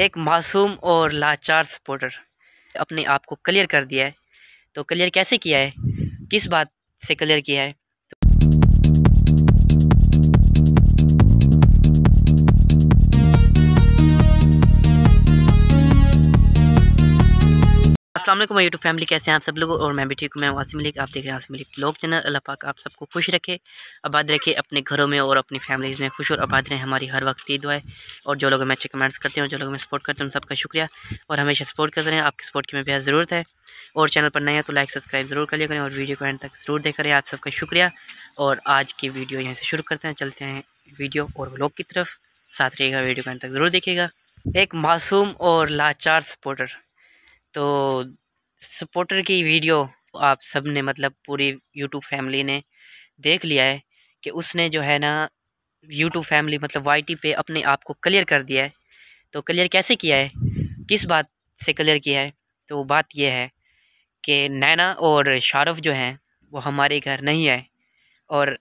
एक मासूम और लाचार सपोर्टर अपने आप को क्लियर कर दिया है तो क्लियर कैसे किया है किस बात से क्लियर किया है असलम यूट्यूब फैमिली कैसे हैं आप सब लोग और मैं भी ठीक हूँ मैं वासिम मलिक आप देख रहे हैं वासिम मलिक ब्लॉग चैनल अल्लाह पाक आप सबको खुश रखे आबाद रखे अपने घरों में और अपनी फैमिलीज़ में खुश और आबाद रहें हमारी हर वक्त ईद है और जो लोग हमें अच्छे कमेंट्स करते हैं और जो लोग हमें सपोर्ट करते हैं उन सबका शुक्रिया और हमेशा सपोर्ट करते रहें आपकी सपोर्ट की हमें बेहद ज़रूरत है और चैनल पर नए हैं तो लाइक सब्सक्राइब ज़रूर कर लिया करें और वीडियो को एंड तक ज़रूर देख रहे आप सबका शुक्रिया और आज की वीडियो यहाँ से शुरू करते हैं चलते हैं वीडियो और व्लॉग की तरफ साथ रहिएगा वीडियो को एंड तक ज़रूर देखिएगा एक मासूम और लाचार सपोर्टर तो सपोर्टर की वीडियो आप सब ने मतलब पूरी यूट्यूब फैमिली ने देख लिया है कि उसने जो है ना यूट्यूब फैमिली मतलब वाई पे अपने आप को क्लियर कर दिया है तो क्लियर कैसे किया है किस बात से क्लियर किया है तो बात यह है कि नैना और शारफ जो हैं वो हमारे घर नहीं आए और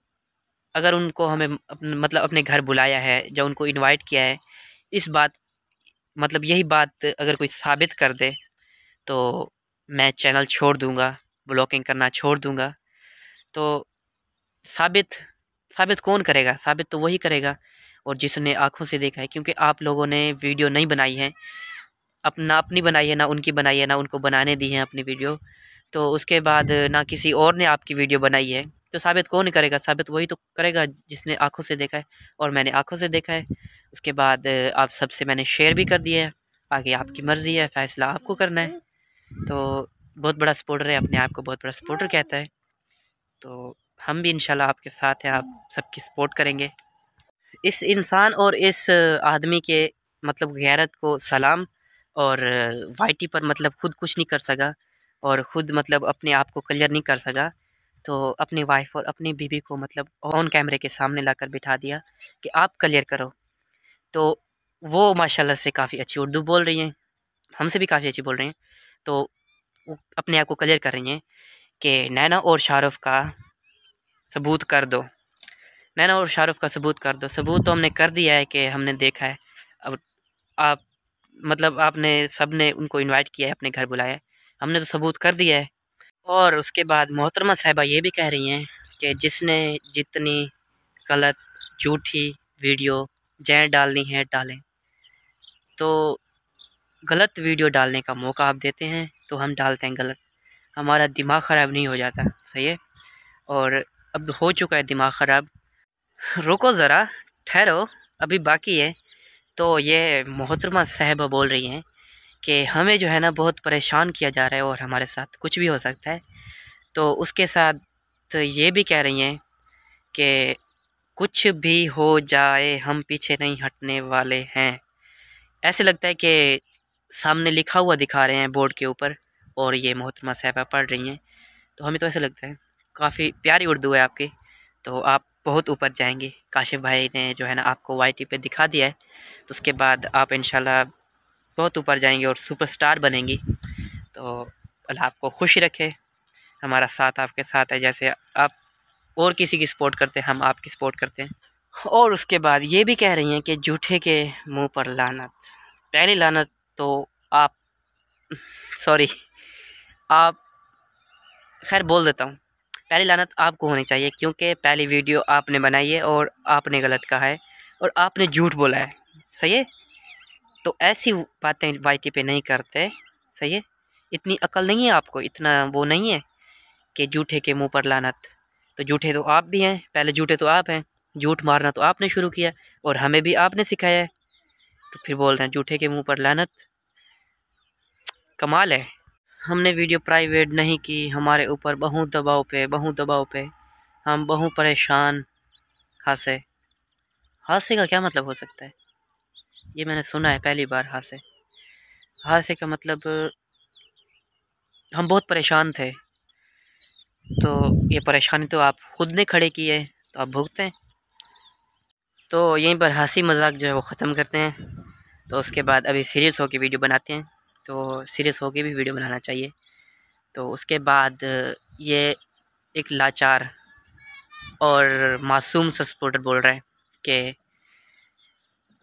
अगर उनको हमें अपन, मतलब अपने घर बुलाया है या उनको इनवाइट किया है इस बात मतलब यही बात अगर कोई साबित कर दे तो मैं चैनल छोड़ दूँगा ब्लॉगिंग करना छोड़ दूँगा तो साबित साबित कौन करेगा साबित तो वही करेगा और जिसने आँखों से देखा है क्योंकि आप लोगों ने वीडियो नहीं बनाई है अपना अपनी बनाई है ना उनकी बनाई है ना उनको बनाने दी है अपनी वीडियो तो उसके बाद ना किसी और ने आपकी वीडियो बनाई है तो साबित कौन करेगा साबित वही तो करेगा जिसने आँखों से देखा है और मैंने आँखों से देखा है उसके बाद आप सबसे मैंने शेयर भी कर दिया है आगे आपकी मर्ज़ी है फ़ैसला आपको करना है तो बहुत बड़ा सपोर्टर है अपने आप को बहुत बड़ा सपोर्टर कहता है तो हम भी इंशाल्लाह आपके साथ हैं आप सबकी सपोर्ट करेंगे इस इंसान और इस आदमी के मतलब गैरत को सलाम और वाइटी पर मतलब खुद कुछ नहीं कर सका और ख़ुद मतलब अपने आप को क्लियर नहीं कर सका तो अपनी वाइफ और अपनी बीवी को मतलब ऑन कैमरे के सामने लाकर बिठा दिया कि आप क्लियर करो तो वो माशाल्लाह से काफ़ी अच्छी उर्दू बोल रही हैं हमसे भी काफ़ी अच्छी बोल रही हैं तो वो अपने आप को क्लियर कर रही हैं कि नैना और शाहरुख का सबूत कर दो नैना और शाहरुख का सबूत कर दो सबूत तो हमने कर दिया है कि हमने देखा है अब आप मतलब आपने सब ने उनको इनवाइट किया है अपने घर बुलाया हमने तो सबूत कर दिया है और उसके बाद मोहतरमा साहबा ये भी कह रही हैं कि जिसने जितनी गलत झूठी वीडियो जैन डालनी है डालें तो गलत वीडियो डालने का मौका आप देते हैं तो हम डालते हैं गलत हमारा दिमाग ख़राब नहीं हो जाता सही है और अब हो चुका है दिमाग ख़राब रुको ज़रा ठहरो अभी बाकी है तो ये मोहतरमा साहबा बोल रही हैं कि हमें जो है ना बहुत परेशान किया जा रहा है और हमारे साथ कुछ भी हो सकता है तो उसके साथ ये भी कह रही हैं कि कुछ भी हो जाए हम पीछे नहीं हटने वाले हैं ऐसे लगता है कि सामने लिखा हुआ दिखा रहे हैं बोर्ड के ऊपर और ये मोहतरमा साहबा पढ़ रही हैं तो हमें तो ऐसा लगता है काफ़ी प्यारी उर्दू है आपकी तो आप बहुत ऊपर जाएंगे काशिफ भाई ने जो है ना आपको वाई पे दिखा दिया है तो उसके बाद आप इन बहुत ऊपर जाएंगे और सुपरस्टार बनेंगी तो अल्लाह आपको खुश रखे हमारा साथ आपके साथ है जैसे आप और किसी की सपोर्ट करते हैं हम आपकी सपोर्ट करते हैं और उसके बाद ये भी कह रही हैं कि जूठे के मुँह पर लानत पहली लानत तो आप सॉरी आप खैर बोल देता हूँ पहली लानत आपको होनी चाहिए क्योंकि पहली वीडियो आपने बनाई है और आपने गलत कहा है और आपने झूठ बोला है सही है तो ऐसी बातें वाईटी पे नहीं करते सही है इतनी अकल नहीं है आपको इतना वो नहीं है कि झूठे के मुंह पर लानत तो झूठे तो आप भी हैं पहले झूठे तो आप हैं झूठ मारना तो आपने शुरू किया और हमें भी आपने सिखाया है तो फिर बोलते हैं जूठे के मुंह पर लानत कमाल है हमने वीडियो प्राइवेट नहीं की हमारे ऊपर बहुत दबाव पे बहुत दबाव पे हम बहुत परेशान हासे हादसे का क्या मतलब हो सकता है ये मैंने सुना है पहली बार हादसे हादसे का मतलब हम बहुत परेशान थे तो ये परेशानी तो आप ख़ुद ने खड़े की है तो आप भुगतें तो यहीं पर हंसी मजाक जो है वो ख़त्म करते हैं तो उसके बाद अभी सीरियस होकर वीडियो बनाते हैं तो सीरियस होकर भी वीडियो बनाना चाहिए तो उसके बाद ये एक लाचार और मासूम सा सपोर्टर बोल रहा है कि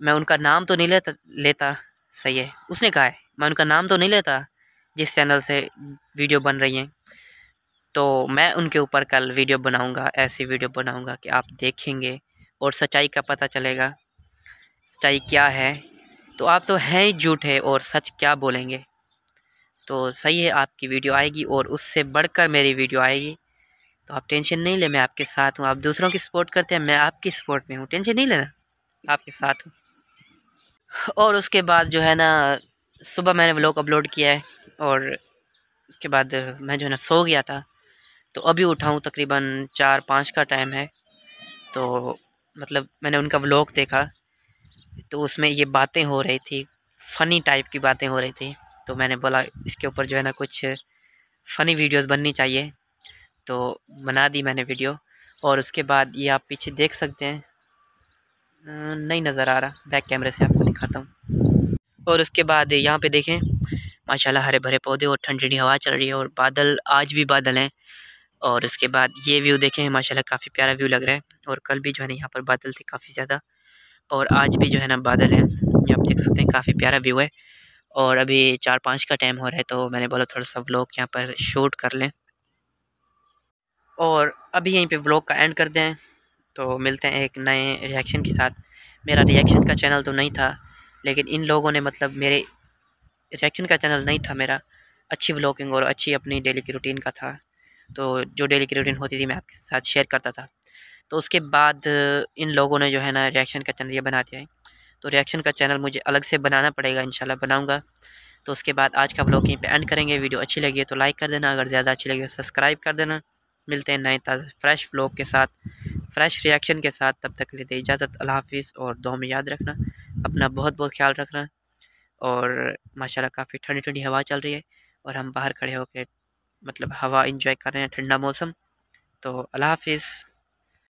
मैं उनका नाम तो नहीं लेता लेता सही है उसने कहा है मैं उनका नाम तो नहीं लेता जिस चैनल से वीडियो बन रही हैं तो मैं उनके ऊपर कल वीडियो बनाऊंगा ऐसी वीडियो बनाऊंगा कि आप देखेंगे और सच्चाई का पता चलेगा सच्चाई क्या है तो आप तो हैं ही झूठे और सच क्या बोलेंगे तो सही है आपकी वीडियो आएगी और उससे बढ़कर मेरी वीडियो आएगी तो आप टेंशन नहीं ले मैं आपके साथ हूँ आप दूसरों की सपोर्ट करते हैं मैं आपकी सपोर्ट में हूँ टेंशन नहीं लेना आपके साथ हूँ और उसके बाद जो है ना सुबह मैंने व्लॉग अपलोड किया है और उसके बाद मैं जो है ना सो गया था तो अभी उठाऊँ तकरीबन चार पाँच का टाइम है तो मतलब मैंने उनका व्लॉग देखा तो उसमें ये बातें हो रही थी फ़नी टाइप की बातें हो रही थी तो मैंने बोला इसके ऊपर जो है ना कुछ फ़नी वीडियोस बननी चाहिए तो बना दी मैंने वीडियो और उसके बाद ये आप पीछे देख सकते हैं नहीं नज़र आ रहा बैक कैमरे से आपको दिखाता हूँ और उसके बाद यहाँ पे देखें माशाल्लाह हरे भरे पौधे और ठंडी ठंडी हवा चल रही है और बादल आज भी बादल हैं और उसके बाद ये व्यू देखें माशाल्लाह काफ़ी प्यारा व्यू लग रहा है और कल भी जो है ना यहाँ पर बादल थे काफ़ी ज़्यादा और आज भी जो है ना बादल है आप देख सकते हैं काफ़ी प्यारा व्यू है और अभी चार पाँच का टाइम हो रहा है तो मैंने बोला थोड़ा सा व्लॉग यहाँ पर शूट कर लें और अभी यहीं पे व्लॉग का एंड कर दें तो मिलते हैं एक नए रिएक्शन के साथ मेरा रिएक्शन का चैनल तो नहीं था लेकिन इन लोगों ने मतलब मेरे रिएक्शन का चैनल नहीं था मेरा अच्छी व्लॉगिंग और अच्छी अपनी डेली की रूटीन का था तो जो डेली की रूटीन होती थी मैं आपके साथ शेयर करता था तो उसके बाद इन लोगों ने जो है ना रिएक्शन का चैनल ये बना दिया है तो रिएक्शन का चैनल मुझे अलग से बनाना पड़ेगा इंशाल्लाह बनाऊंगा तो उसके बाद आज का ब्लॉग यहीं पे एंड करेंगे वीडियो अच्छी लगी है तो लाइक कर देना अगर ज़्यादा अच्छी लगी तो सब्सक्राइब कर देना मिलते हैं नए ताज़ा फ्रेश ब्लॉग के साथ फ्रेश रिएक्शन के साथ तब तक लेते इजाज़त अल्लाह हाफिज़ और दो में याद रखना अपना बहुत बहुत ख्याल रखना और माशाल्लाह काफ़ी ठंडी ठंडी हवा चल रही है और हम बाहर खड़े होकर मतलब हवा इंजॉय कर रहे हैं ठंडा मौसम तो अल्लाह हाफिज़